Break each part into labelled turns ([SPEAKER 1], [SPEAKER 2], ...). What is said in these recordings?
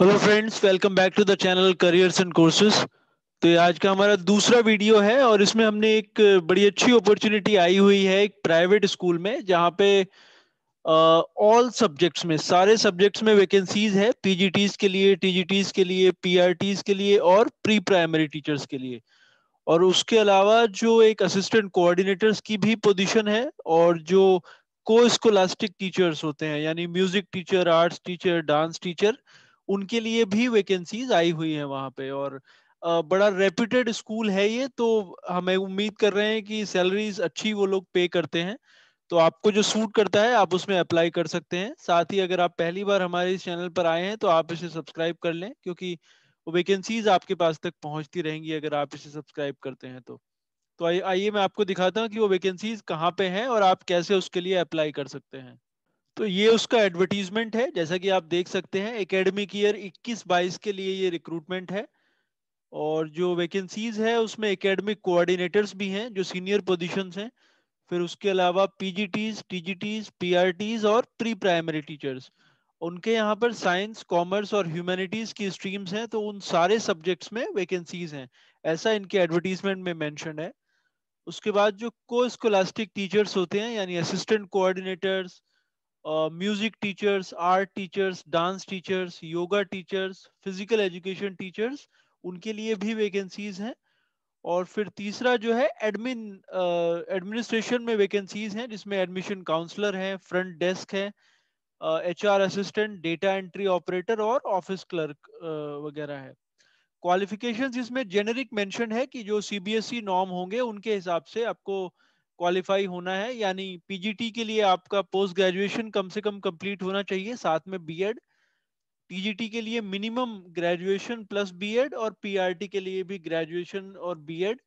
[SPEAKER 1] hello friends welcome back to the channel careers and courses तो ये आज का हमारा दूसरा वीडियो है और इसमें हमने एक बड़ी अच्छी अपॉर्चुनिटी आई हुई है एक प्राइवेट स्कूल में जहाँ पे ऑल uh, सब्जेक्ट्स में सारे सब्जेक्ट्स में वैकेंसीज है पीजीटीज के लिए टीजीटीज के लिए पीआरटीज के लिए और प्री प्राइमरी टीचर्स के लिए और उसके अलावा जो एक असिस्टेंट कोऑर्डिनेटर्स की भी पोजीशन है और जो को स्कोलास्टिक टीचर्स होते हैं यानी music teacher arts teacher dance teacher उनके लिए भी वैकेंसीज आई हुई है वहां पे और बड़ा रेप्यूटेड स्कूल है ये तो हमें उम्मीद कर रहे हैं कि सैलरीज अच्छी वो लोग पे करते हैं तो आपको जो सूट करता है आप उसमें अप्लाई कर सकते हैं साथ ही अगर आप पहली बार हमारे इस चैनल पर आए हैं तो आप इसे सब्सक्राइब कर लें क्योंकि वैकेंसीज आपके पास तक पहुंचती रहेंगी अगर आप इसे सब्सक्राइब करते हैं तो तो आइए मैं आपको दिखाता हूँ कि वो वैकेंसीज कहाँ पे हैं और आप कैसे उसके लिए अप्लाई कर सकते हैं तो ये उसका एडवर्टीजमेंट है जैसा कि आप देख सकते हैं एकेडमिक ईयर 21-22 के लिए ये रिक्रूटमेंट है और जो वैकेंसीज है उसमें एकेडमिक कोऑर्डिनेटर्स भी हैं जो सीनियर पोजीशन हैं फिर उसके अलावा पीजीटीज टीजीटीज पीआरटीज और प्री प्राइमरी टीचर्स उनके यहाँ पर साइंस कॉमर्स और ह्यूमैनिटीज की स्ट्रीम्स हैं तो उन सारे सब्जेक्ट्स में वैकेंसीज हैं ऐसा इनके एडवर्टीजमेंट में मैंशन है उसके बाद जो को स्कोलास्टिक टीचर्स होते हैं यानी assistant coordinators music teachers art teachers dance teachers yoga teachers physical education teachers उनके लिए भी वैकेंसीज हैं और फिर तीसरा जो है एडमिन एडमिनिस्ट्रेशन uh, में वैकेंसीज हैं जिसमें एडमिशन काउंसलर हैं फ्रंट डेस्क है H R assistant data entry operator और ऑफिस क्लर्क uh, वगैरह है क्वालिफिकेशन इसमें जेनरिक मेंशन है कि जो सीबीएसई नॉर्म e होंगे उनके हिसाब से आपको uh, क्वालिफाई होना है यानी पीजीटी के लिए आपका पोस्ट ग्रेजुएशन कम से कम कंप्लीट होना चाहिए साथ में बीएड पीजीटी के लिए मिनिमम ग्रेजुएशन प्लस बीएड और पीआरटी के लिए भी ग्रेजुएशन और बीएड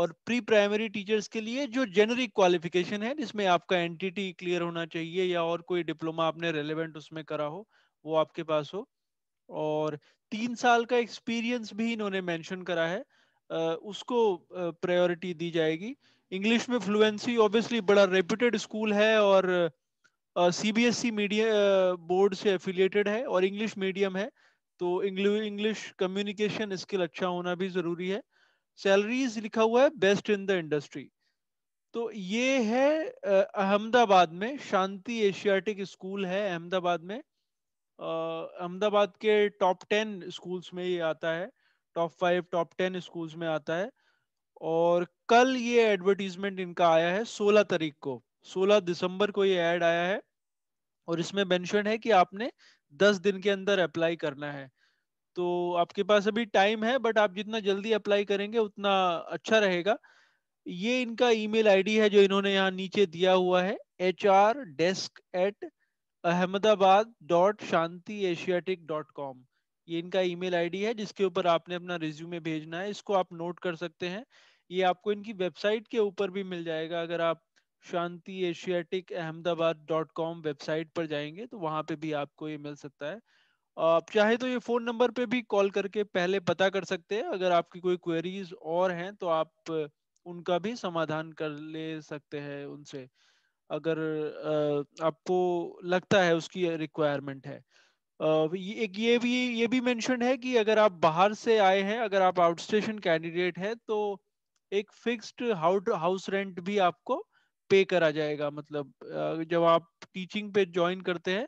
[SPEAKER 1] और प्री प्राइमरी टीचर्स के लिए जो जेनरिक क्वालिफिकेशन है जिसमें आपका एनटीटी क्लियर होना चाहिए या और कोई डिप्लोमा आपने रेलिवेंट उसमें करा हो वो आपके पास हो और तीन साल का एक्सपीरियंस भी इन्होंने मेंशन करा है उसको प्रायोरिटी दी जाएगी इंग्लिश में फ्लुएंसी ऑब्वियसली बड़ा रेप्यूटेड स्कूल है और सीबीएसई मीडिया बोर्ड से एफिलिएटेड है और इंग्लिश मीडियम है तो इंग्लिश कम्युनिकेशन स्किल अच्छा होना भी जरूरी है सैलरीज लिखा हुआ है बेस्ट इन द इंडस्ट्री तो ये है अहमदाबाद में शांति एशियाटिक स्कूल है अहमदाबाद में अहमदाबाद के टॉप टेन स्कूल्स में ये आता है top five top ten schools में आता है और कल ये एडवर्टीजमेंट इनका आया है 16 तारीख को 16 दिसंबर को ये एड आया है और इसमें मेंशन है कि आपने 10 दिन के अंदर अप्लाई करना है तो आपके पास अभी टाइम है बट आप जितना जल्दी अप्लाई करेंगे उतना अच्छा रहेगा ये इनका ईमेल आईडी है जो इन्होंने यहाँ नीचे दिया हुआ है H R desk at Ahmedabad dot Shanti Asiatic dot com ये इनका ईमेल आईडी है जिसके ऊपर आपने अपना रिज्यूमे भेजना है इसको आप नोट कर सकते हैं ये आपको इनकी वेबसाइट के ऊपर भी मिल जाएगा अगर आप Shanti Asiatic Ahmedabad dot com website पर जाएंगे तो वहाँ पे भी आपको ये मिल सकता है आप चाहे तो ये फ़ोन नंबर पे भी कॉल करके पहले पता कर सकते हैं अगर आपकी कोई क्वेरीज और हैं तो आप उनका भी समाधान कर ले सकते हैं उनसे अगर आपको लगता है उसकी रिक्वायरमेंट है एक ये भी ये भी मेंशन है कि अगर आप बाहर से आए हैं अगर आप आउटस्टेशन कैंडिडेट हैं तो एक फिक्स्ड हाउस रेंट भी आपको पे करा जाएगा मतलब जब आप टीचिंग पे ज्वाइन करते हैं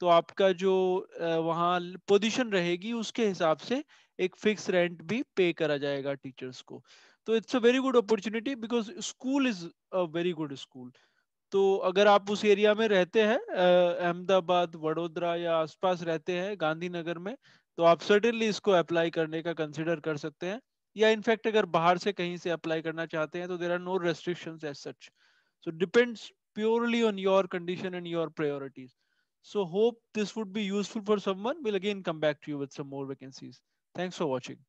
[SPEAKER 1] तो आपका जो वहाँ पोजीशन रहेगी उसके हिसाब से एक फिक्स रेंट भी पे करा जाएगा टीचर्स को तो it's a very good opportunity because school is a very good school तो अगर आप उस एरिया में रहते हैं अहमदाबाद वडोदरा या आसपास रहते हैं गांधीनगर में तो आप सर्टेनली इसको अप्लाई करने का कंसिडर कर सकते हैं या इनफैक्ट अगर बाहर से कहीं से अप्लाई करना चाहते हैं तो there are no restriction as such so depends purely on your condition and your priorities so hope this would be useful for someone will again come back to you with some more vacancies thanks for watching